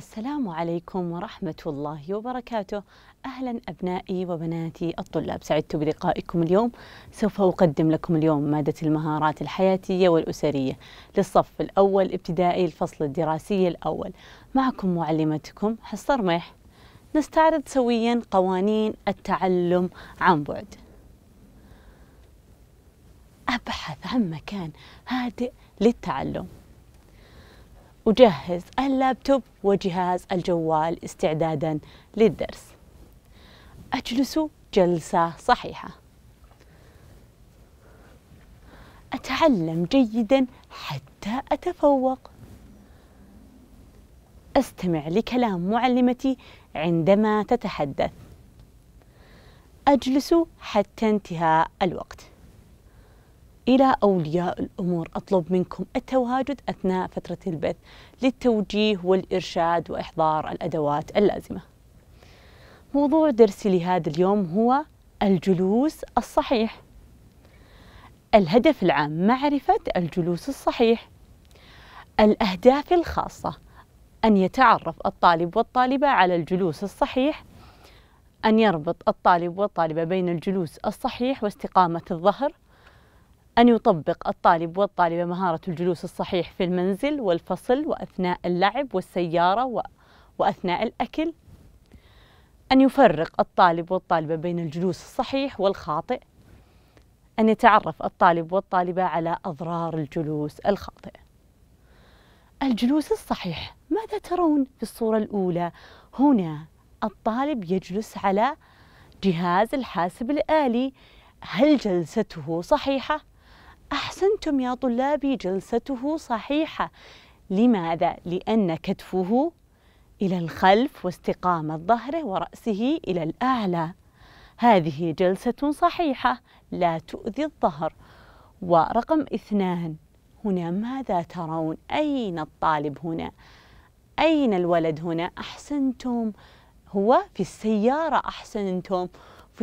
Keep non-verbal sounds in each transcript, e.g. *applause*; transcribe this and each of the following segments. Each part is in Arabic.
السلام عليكم ورحمة الله وبركاته أهلا أبنائي وبناتي الطلاب سعدت بلقائكم اليوم سوف أقدم لكم اليوم مادة المهارات الحياتية والأسرية للصف الأول ابتدائي الفصل الدراسي الأول معكم معلمتكم حصة رمح نستعرض سويا قوانين التعلم عن بعد أبحث عن مكان هادئ للتعلم وجهز اللابتوب وجهاز الجوال استعدادا للدرس أجلس جلسة صحيحة أتعلم جيدا حتى أتفوق أستمع لكلام معلمتي عندما تتحدث أجلس حتى انتهاء الوقت إلى أولياء الأمور أطلب منكم التواجد أثناء فترة البث للتوجيه والإرشاد وإحضار الأدوات اللازمة. موضوع درسي لهذا اليوم هو الجلوس الصحيح. الهدف العام معرفة الجلوس الصحيح. الأهداف الخاصة أن يتعرف الطالب والطالبة على الجلوس الصحيح أن يربط الطالب والطالبة بين الجلوس الصحيح واستقامة الظهر أن يطبق الطالب والطالبة مهارة الجلوس الصحيح في المنزل والفصل وأثناء اللعب والسيارة وأثناء الأكل أن يفرق الطالب والطالبة بين الجلوس الصحيح والخاطئ أن يتعرف الطالب والطالبة على أضرار الجلوس الخاطئ الجلوس الصحيح ماذا ترون في الصورة الأولى؟ هنا الطالب يجلس على جهاز الحاسب الآلي هل جلسته صحيحة؟ احسنتم يا طلابي جلسته صحيحه لماذا لان كتفه الى الخلف واستقامه ظهره وراسه الى الاعلى هذه جلسه صحيحه لا تؤذي الظهر ورقم اثنان هنا ماذا ترون اين الطالب هنا اين الولد هنا احسنتم هو في السياره احسنتم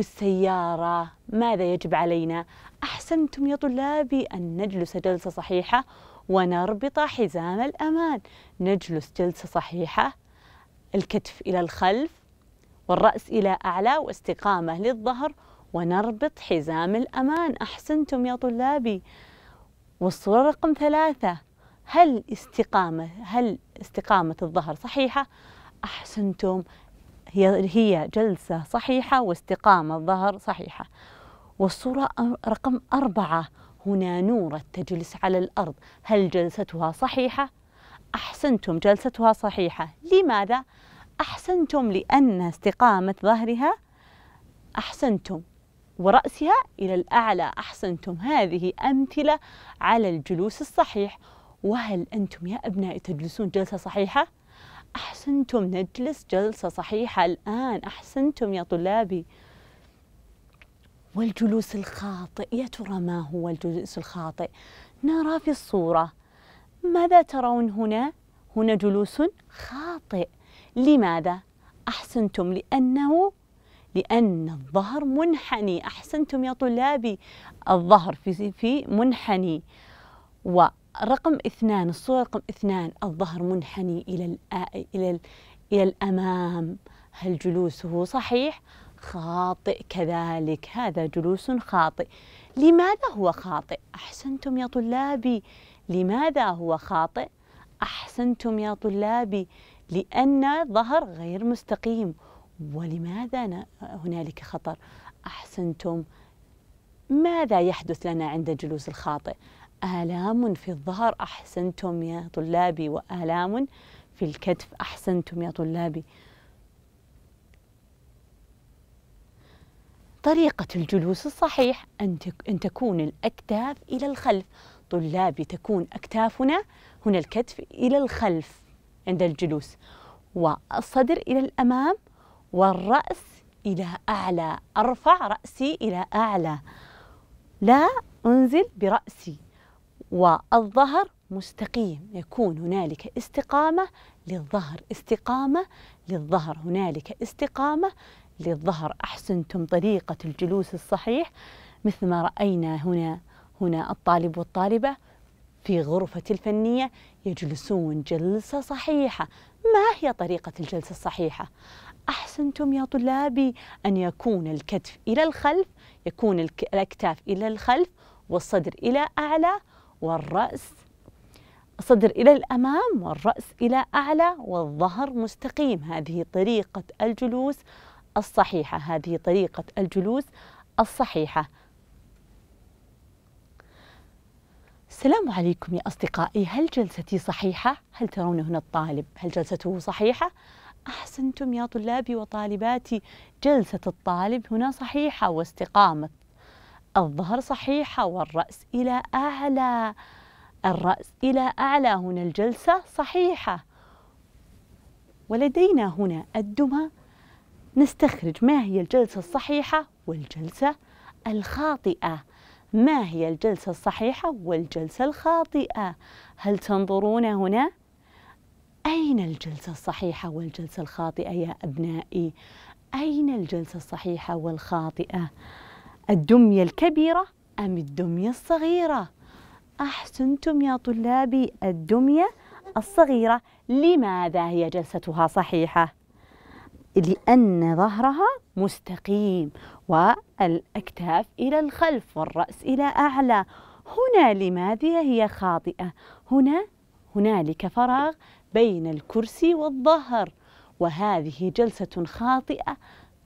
في السيارة ماذا يجب علينا؟ أحسنتم يا طلابي أن نجلس جلسة صحيحة ونربط حزام الأمان نجلس جلسة صحيحة الكتف إلى الخلف والرأس إلى أعلى واستقامة للظهر ونربط حزام الأمان أحسنتم يا طلابي والصورة رقم ثلاثة هل استقامة هل استقامة الظهر صحيحة؟ أحسنتم هي هي جلسة صحيحة واستقامة ظهر صحيحة والصورة رقم أربعة هنا نورة تجلس على الأرض هل جلستها صحيحة؟ أحسنتم جلستها صحيحة لماذا؟ أحسنتم لأن استقامة ظهرها أحسنتم ورأسها إلى الأعلى أحسنتم هذه أمثلة على الجلوس الصحيح وهل أنتم يا أبنائي تجلسون جلسة صحيحة؟ أحسنتم نجلس جلسة صحيحة الآن أحسنتم يا طلابي والجلوس الخاطئ يا ترى ما هو الجلوس الخاطئ نرى في الصورة ماذا ترون هنا هنا جلوس خاطئ لماذا أحسنتم لأنه لأن الظهر منحني أحسنتم يا طلابي الظهر في في منحني و رقم اثنان الصورة رقم اثنان الظهر منحني إلى الـ إلى الـ إلى الأمام هل جلوسه صحيح؟ خاطئ كذلك هذا جلوس خاطئ لماذا هو خاطئ؟ أحسنتم يا طلابي لماذا هو خاطئ؟ أحسنتم يا طلابي لأن ظهر غير مستقيم ولماذا هنالك خطر؟ أحسنتم ماذا يحدث لنا عند الجلوس الخاطئ؟ آلام في الظهر أحسنتم يا طلابي وآلام في الكتف أحسنتم يا طلابي طريقة الجلوس الصحيح أن تكون الأكتاف إلى الخلف طلابي تكون أكتافنا هنا الكتف إلى الخلف عند الجلوس والصدر إلى الأمام والرأس إلى أعلى أرفع رأسي إلى أعلى لا أنزل برأسي والظهر مستقيم يكون هنالك استقامة للظهر استقامة للظهر هنالك استقامة للظهر أحسنتم طريقة الجلوس الصحيح مثل ما رأينا هنا هنا الطالب والطالبة في غرفة الفنية يجلسون جلسة صحيحة ما هي طريقة الجلسة الصحيحة؟ أحسنتم يا طلابي أن يكون الكتف إلى الخلف يكون الأكتاف إلى الخلف والصدر إلى أعلى والرأس الصدر إلى الأمام والرأس إلى أعلى والظهر مستقيم هذه طريقة الجلوس الصحيحة هذه طريقة الجلوس الصحيحة السلام عليكم يا أصدقائي هل جلستي صحيحة؟ هل ترون هنا الطالب؟ هل جلسته صحيحة؟ أحسنتم يا طلابي وطالباتي جلسة الطالب هنا صحيحة واستقامة الظهر صحيحة والرأس إلى أعلى الرأس إلى أعلى هنا الجلسة صحيحة ولدينا هنا الدمى نستخرج ما هي الجلسة الصحيحة والجلسة الخاطئة ما هي الجلسة الصحيحة والجلسة الخاطئة هل تنظرون هنا؟ أين الجلسة الصحيحة والجلسة الخاطئة يا أبنائي؟ أين الجلسة الصحيحة والخاطئة؟ الدمية الكبيرة أم الدمية الصغيرة؟ أحسنتم يا طلابي الدمية الصغيرة لماذا هي جلستها صحيحة؟ لأن ظهرها مستقيم والأكتاف إلى الخلف والرأس إلى أعلى هنا لماذا هي خاطئة؟ هنا هنالك فراغ بين الكرسي والظهر وهذه جلسة خاطئة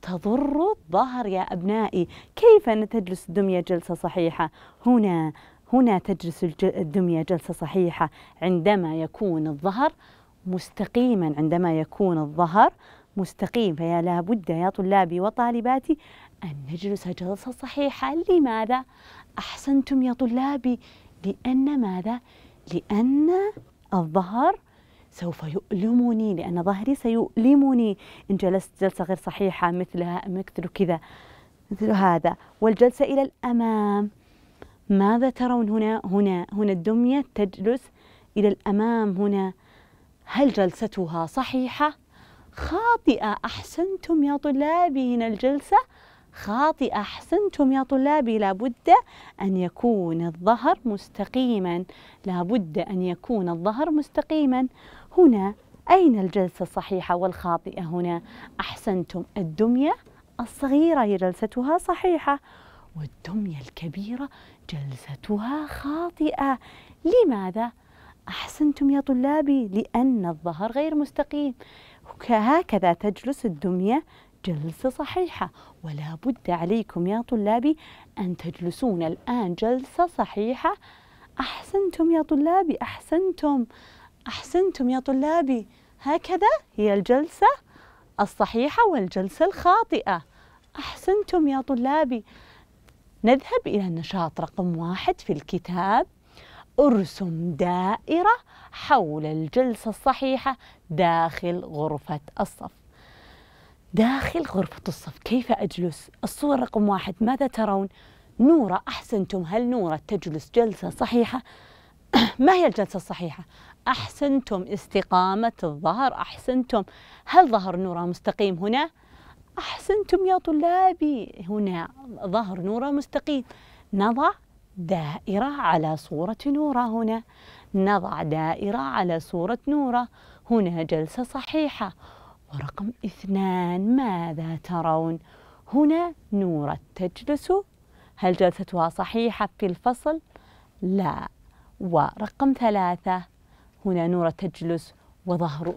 تضر الظهر يا أبنائي كيف تجلس الدمية جلسة صحيحة هنا هنا تجلس الدمية جلسة صحيحة عندما يكون الظهر مستقيما عندما يكون الظهر مستقيم فيا لابد يا طلابي وطالباتي أن نجلس جلسة صحيحة لماذا؟ أحسنتم يا طلابي لأن ماذا؟ لأن الظهر سوف يؤلمني لأن ظهري سيؤلمني إن جلست جلسة غير صحيحة مثلها مثل كذا مثل هذا والجلسة إلى الأمام ماذا ترون هنا هنا هنا الدمية تجلس إلى الأمام هنا هل جلستها صحيحة خاطئة أحسنتم يا طلابي هنا الجلسة خاطئة أحسنتم يا طلابي لابد أن يكون الظهر مستقيما لابد أن يكون الظهر مستقيما هنا أين الجلسة الصحيحة والخاطئة هنا؟ أحسنتم الدمية الصغيرة جلستها صحيحة والدمية الكبيرة جلستها خاطئة لماذا؟ أحسنتم يا طلابي لأن الظهر غير مستقيم هكذا تجلس الدمية جلسة صحيحة ولا بد عليكم يا طلابي أن تجلسون الآن جلسة صحيحة أحسنتم يا طلابي أحسنتم أحسنتم يا طلابي هكذا هي الجلسة الصحيحة والجلسة الخاطئة أحسنتم يا طلابي نذهب إلى النشاط رقم واحد في الكتاب ارسم دائرة حول الجلسة الصحيحة داخل غرفة الصف داخل غرفة الصف كيف أجلس؟ الصورة رقم واحد ماذا ترون؟ نورة أحسنتم هل نورة تجلس جلسة صحيحة؟ *coughs* ما هي الجلسة الصحيحة؟ أحسنتم استقامة الظهر أحسنتم هل ظهر نورة مستقيم هنا؟ أحسنتم يا طلابي هنا ظهر نورة مستقيم نضع دائرة على صورة نورة هنا نضع دائرة على صورة نورة هنا جلسة صحيحة ورقم اثنان ماذا ترون؟ هنا نورة تجلس هل جلستها صحيحة في الفصل؟ لا ورقم ثلاثة هنا نورة تجلس وظهر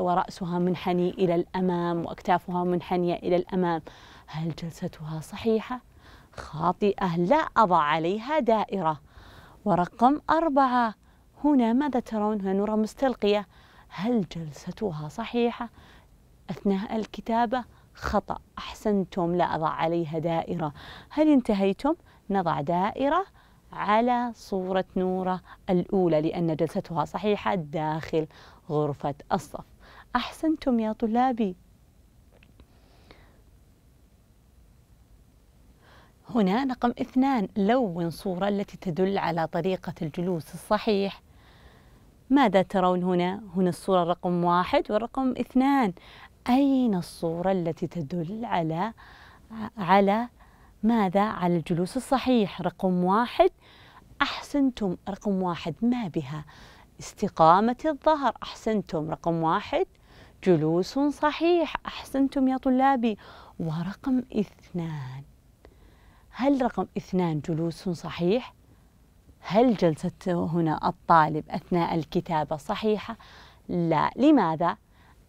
ورأسها منحني إلى الأمام وأكتافها منحنية إلى الأمام هل جلستها صحيحة؟ خاطئة لا أضع عليها دائرة ورقم أربعة هنا ماذا ترون؟ هنا نورة مستلقية هل جلستها صحيحة؟ أثناء الكتابة خطأ أحسنتم لا أضع عليها دائرة هل انتهيتم؟ نضع دائرة على صورة نورة الأولى لأن جلستها صحيحة داخل غرفة الصف أحسنتم يا طلابي هنا رقم اثنان لون صورة التي تدل على طريقة الجلوس الصحيح ماذا ترون هنا؟ هنا الصورة رقم واحد ورقم اثنان أين الصورة التي تدل على على ماذا على الجلوس الصحيح رقم واحد أحسنتم رقم واحد ما بها استقامة الظهر أحسنتم رقم واحد جلوس صحيح أحسنتم يا طلابي ورقم اثنان هل رقم اثنان جلوس صحيح؟ هل جلسة هنا الطالب أثناء الكتابة صحيحة؟ لا لماذا؟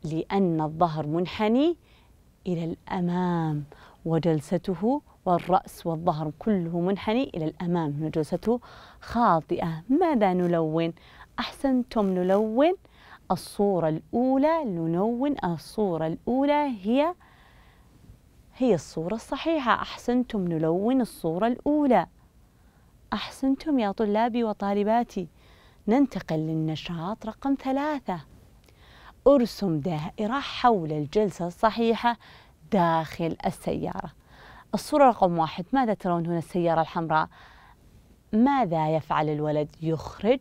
لأن الظهر منحني إلى الأمام وجلسته والرأس والظهر كله منحني إلى الأمام جلسته خاطئة ماذا نلون؟ أحسنتم نلون الصورة الأولى نلون الصورة الأولى هي هي الصورة الصحيحة أحسنتم نلون الصورة الأولى أحسنتم يا طلابي وطالباتي ننتقل للنشاط رقم ثلاثة ارسم دائرة حول الجلسة الصحيحة داخل السيارة الصورة رقم واحد ماذا ترون هنا السيارة الحمراء ماذا يفعل الولد يخرج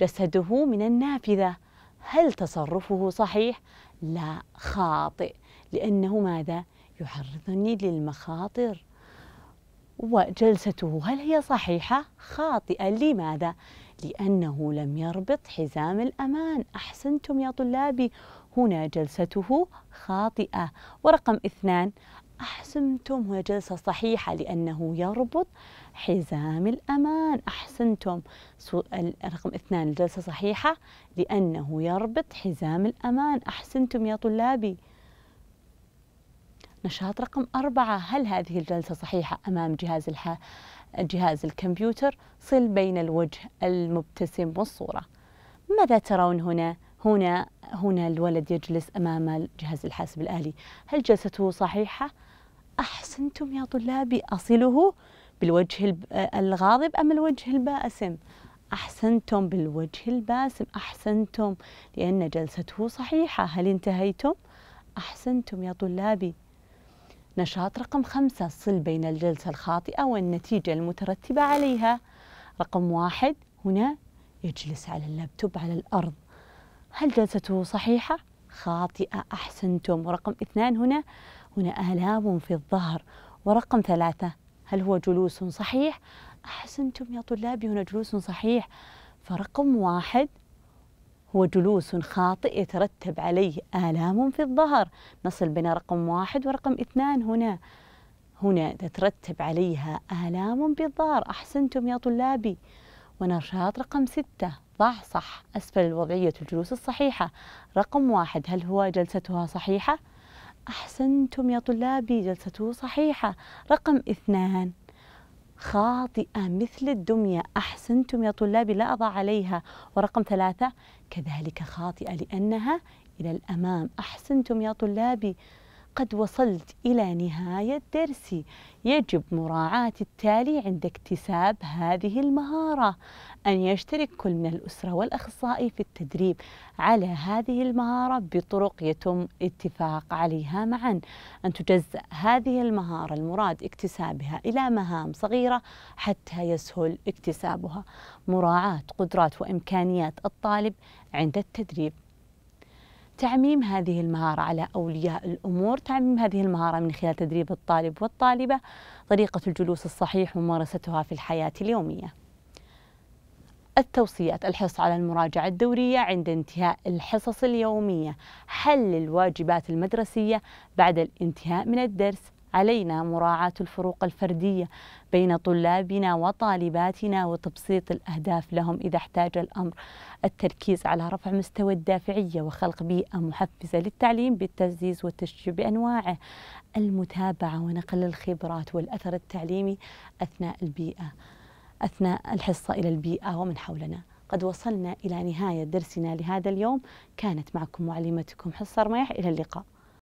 جسده من النافذة هل تصرفه صحيح؟ لا خاطئ لأنه ماذا؟ يعرضني للمخاطر وجلسته هل هي صحيحة؟ خاطئة لماذا؟ لأنه لم يربط حزام الأمان أحسنتم يا طلابي هنا جلسته خاطئة ورقم اثنان أحسنتم هنا جلسة صحيحة لأنه يربط حزام الأمان أحسنتم رقم اثنان الجلسة صحيحة لأنه يربط حزام الأمان أحسنتم يا طلابي نشاط رقم أربعة هل هذه الجلسة صحيحة أمام جهاز الح... جهاز الكمبيوتر صل بين الوجه المبتسم والصورة ماذا ترون هنا؟ هنا هنا الولد يجلس أمام جهاز الحاسب الآلي هل جلسته صحيحة؟ أحسنتم يا طلابي أصله بالوجه الغاضب أم الوجه الباسم؟ أحسنتم بالوجه الباسم أحسنتم لأن جلسته صحيحة هل انتهيتم؟ أحسنتم يا طلابي نشاط رقم خمسة الصل بين الجلسة الخاطئة والنتيجة المترتبة عليها رقم واحد هنا يجلس على اللابتوب على الأرض هل جلسته صحيحة؟ خاطئة أحسنتم ورقم اثنان هنا هنا آلام في الظهر ورقم ثلاثة هل هو جلوس صحيح؟ أحسنتم يا طلابي هنا جلوس صحيح فرقم واحد هو جلوس خاطئ يترتب عليه آلام في الظهر نصل بين رقم واحد ورقم اثنان هنا هنا تترتب عليها آلام بالظهر أحسنتم يا طلابي ونشاط رقم ستة ضع صح أسفل الوضعية الجلوس الصحيحة رقم واحد هل هو جلستها صحيحة؟ أحسنتم يا طلابي جلسته صحيحة رقم اثنان خاطئة مثل الدمية أحسنتم يا طلابي لا أضع عليها ورقم ثلاثة كذلك خاطئة لأنها إلى الأمام أحسنتم يا طلابي قد وصلت إلى نهاية درسي يجب مراعاة التالي عند اكتساب هذه المهارة أن يشترك كل من الأسرة والأخصائي في التدريب على هذه المهارة بطرق يتم اتفاق عليها معا أن تجزأ هذه المهارة المراد اكتسابها إلى مهام صغيرة حتى يسهل اكتسابها مراعاة قدرات وإمكانيات الطالب عند التدريب تعميم هذه المهارة على أولياء الأمور تعميم هذه المهارة من خلال تدريب الطالب والطالبة طريقة الجلوس الصحيح وممارستها في الحياة اليومية التوصيات الحرص على المراجعة الدورية عند انتهاء الحصص اليومية حل الواجبات المدرسية بعد الانتهاء من الدرس علينا مراعاة الفروق الفردية بين طلابنا وطالباتنا وتبسيط الأهداف لهم إذا احتاج الأمر التركيز على رفع مستوى الدافعية وخلق بيئة محفزة للتعليم بالتعزيز والتشجيع بأنواعه المتابعة ونقل الخبرات والأثر التعليمي أثناء البيئة أثناء الحصة إلى البيئة ومن حولنا قد وصلنا إلى نهاية درسنا لهذا اليوم كانت معكم معلمتكم حصة رميح إلى اللقاء